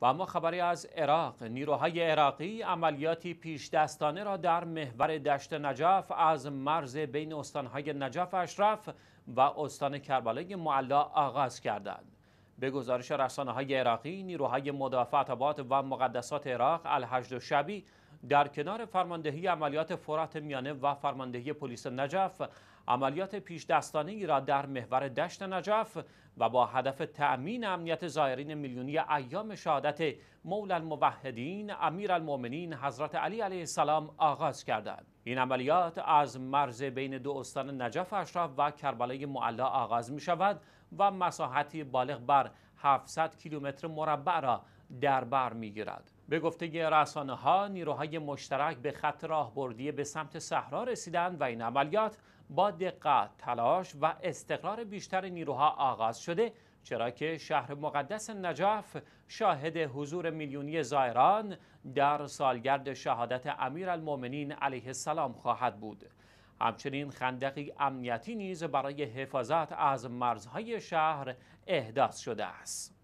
و اما خبری از عراق نیروهای عراقی عملیاتی پیش دستانه را در محور دشت نجف از مرز بین استانهای نجف اشرف و استان کربلای معلا آغاز کردند به گزارش رسانه های عراقی نیروهای مدافع آباد و مقدسات عراق الحشد و شبی در کنار فرماندهی عملیات فرات میانه و فرماندهی پلیس نجف عملیات پیش دستانه ای را در محور دشت نجف و با هدف تأمین امنیت زائرین میلیونی ایام شهادت مولا الموحدین امیر المومنین حضرت علی علیه السلام آغاز کردند. این عملیات از مرز بین دو استان نجف اشراف و کربلای معلا آغاز می شود و مساحتی بالغ بر 700 کیلومتر مربع را در بر می گیرد. به گفته رسانه ها نیروهای مشترک به خط راهبردی به سمت صحرا رسیدند و این عملیات با دقت، تلاش و استقرار بیشتر نیروها آغاز شده چرا که شهر مقدس نجف شاهد حضور میلیونی زائران در سالگرد شهادت امیرالمؤمنین علیه السلام خواهد بود. همچنین خندقی امنیتی نیز برای حفاظت از مرزهای شهر احداث شده است.